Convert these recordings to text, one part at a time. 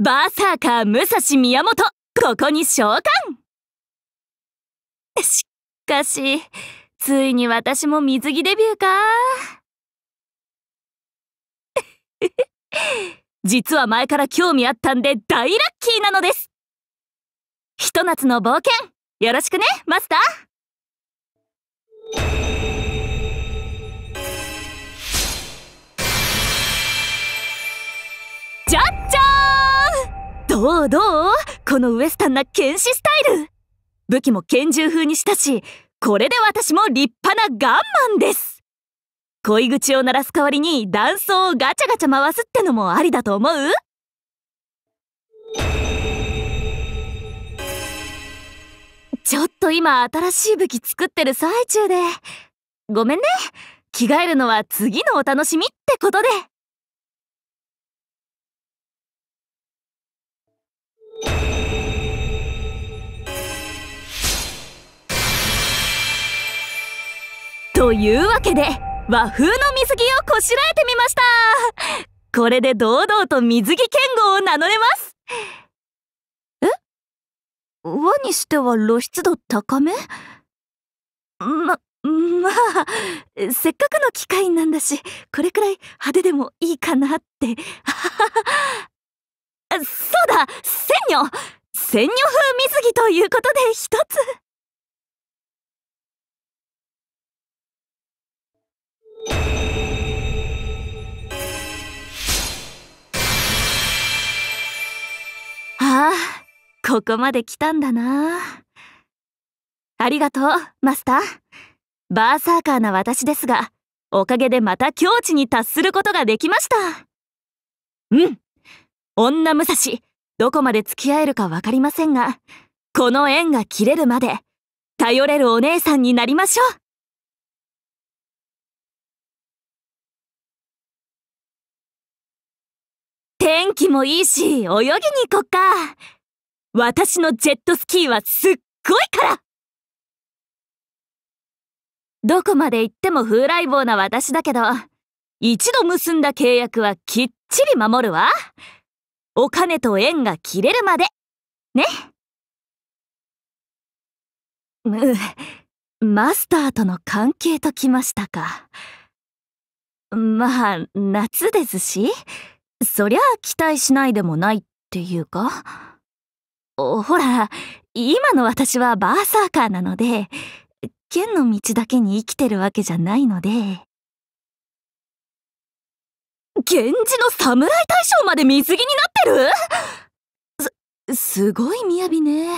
バーサーカー武蔵宮本ここに召喚しかしついに私も水着デビューか 実は前から興味あったんで大ラッキーなのですひと夏の冒険よろしくねマスターどうどうこのウエスタンな剣士スタイル武器も拳銃風にしたしこれで私も立派なガンマンです恋口を鳴らす代わりに断層をガチャガチャ回すってのもありだと思うちょっと今新しい武器作ってる最中でごめんね着替えるのは次のお楽しみってことでというわけで和風の水着をこしらえてみましたこれで堂々と水着剣豪を名乗れますえ和にしては露出度高めま、まあ、せっかくの機会なんだし、これくらい派手でもいいかなって。そうだ鮮魚鮮魚風水着ということで一つああここまで来たんだなありがとうマスターバーサーカーな私ですがおかげでまた境地に達することができましたうん女武蔵、どこまで付き合えるか分かりませんが、この縁が切れるまで、頼れるお姉さんになりましょう天気もいいし、泳ぎに行こっか。私のジェットスキーはすっごいからどこまで行っても風来坊な私だけど、一度結んだ契約はきっちり守るわ。お金と縁が切れるまでねうマスターとの関係ときましたかまあ夏ですしそりゃ期待しないでもないっていうかほら今の私はバーサーカーなので剣の道だけに生きてるわけじゃないので源氏の侍大将まで水着になってるす、すごい雅ね。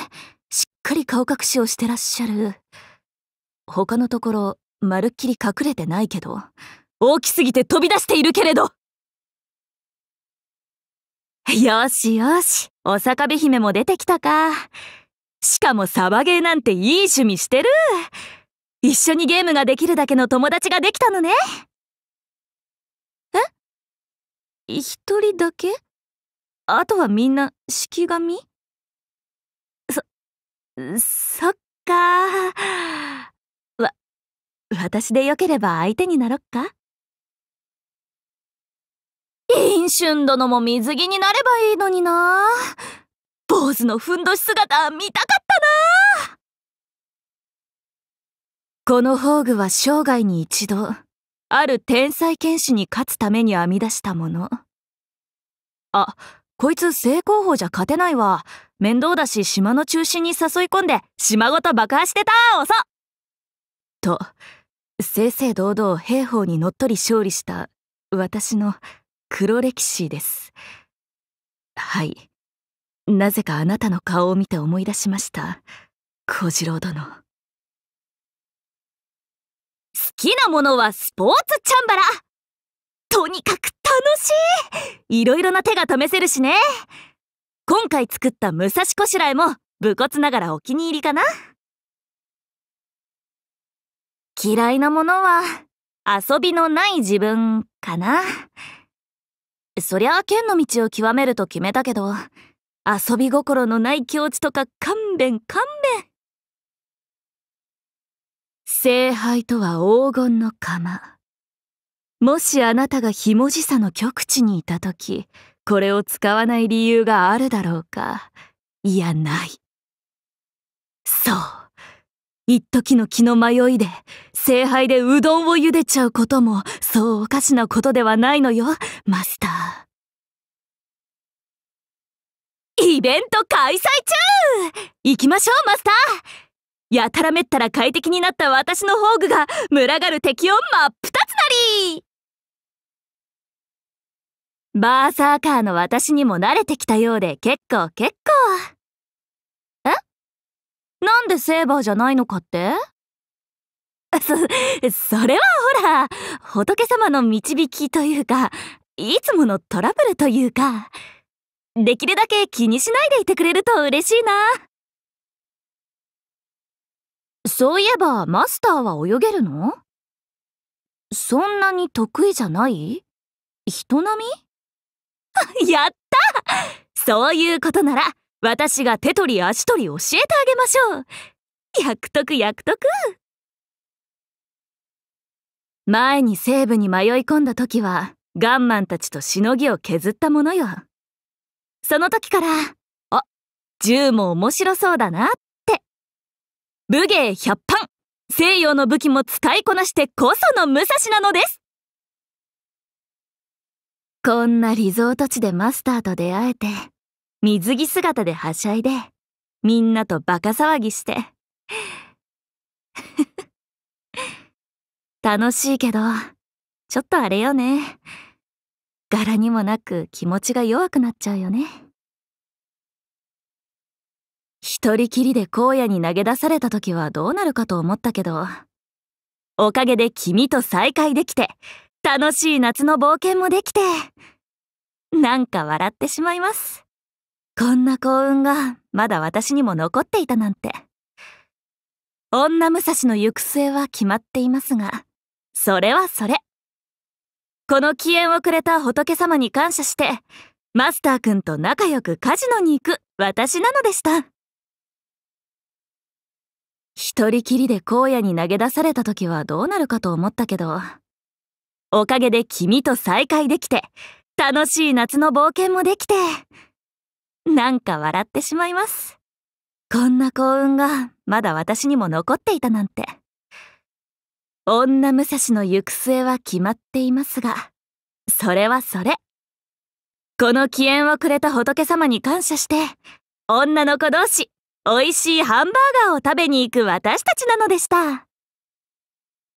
しっかり顔隠しをしてらっしゃる。他のところ、まるっきり隠れてないけど、大きすぎて飛び出しているけれど。よしよし、お坂部姫も出てきたか。しかもサバゲーなんていい趣味してる。一緒にゲームができるだけの友達ができたのね。一人だけあとはみんな式紙そ、そっかわ、私でよければ相手になろっか飲春殿も水着になればいいのにな坊主のふんどし姿見たかったなこの宝具は生涯に一度ある天才剣士に勝つために編み出したもの。あ、こいつ正攻法じゃ勝てないわ。面倒だし島の中心に誘い込んで島ごと爆破してた遅っと、正々堂々兵法にのっとり勝利した私の黒歴史です。はい。なぜかあなたの顔を見て思い出しました。小次郎殿。きなものはスポーツチャンバラとにかく楽しいいろいろな手が試せるしね今回作った武蔵小白も武骨ながらお気に入りかな嫌いなものは遊びのない自分かなそりゃあ剣の道を極めると決めたけど遊び心のない境地とか勘弁勘弁聖杯とは黄金の釜。もしあなたがひもじさの極地にいた時、これを使わない理由があるだろうか。いや、ない。そう。一時の気の迷いで、聖杯でうどんを茹でちゃうことも、そうおかしなことではないのよ、マスター。イベント開催中行きましょう、マスターやたらめったら快適になった私の宝具が群がる敵を真っ二つなりバーサーカーの私にも慣れてきたようで結構結構。えなんでセーバーじゃないのかってそ、それはほら、仏様の導きというか、いつものトラブルというか、できるだけ気にしないでいてくれると嬉しいな。そういえばマスターは泳げるのそんなに得意じゃない人並み やったそういうことなら私が手取り足取り教えてあげましょう約束約束前に西部に迷い込んだ時はガンマンたちとしのぎを削ったものよその時からあ銃も面白そうだなっ武芸百般西洋の武器も使いこなしてこその武蔵なのですこんなリゾート地でマスターと出会えて水着姿ではしゃいでみんなとバカ騒ぎして 楽しいけどちょっとあれよね柄にもなく気持ちが弱くなっちゃうよね。一人きりで荒野に投げ出された時はどうなるかと思ったけど、おかげで君と再会できて、楽しい夏の冒険もできて、なんか笑ってしまいます。こんな幸運がまだ私にも残っていたなんて。女武蔵の行く末は決まっていますが、それはそれ。この機嫌をくれた仏様に感謝して、マスター君と仲良くカジノに行く私なのでした。一人きりで荒野に投げ出された時はどうなるかと思ったけど、おかげで君と再会できて、楽しい夏の冒険もできて、なんか笑ってしまいます。こんな幸運がまだ私にも残っていたなんて。女武蔵の行く末は決まっていますが、それはそれ。この機縁をくれた仏様に感謝して、女の子同士、美味しいハンバーガーを食べに行く私たちなのでした。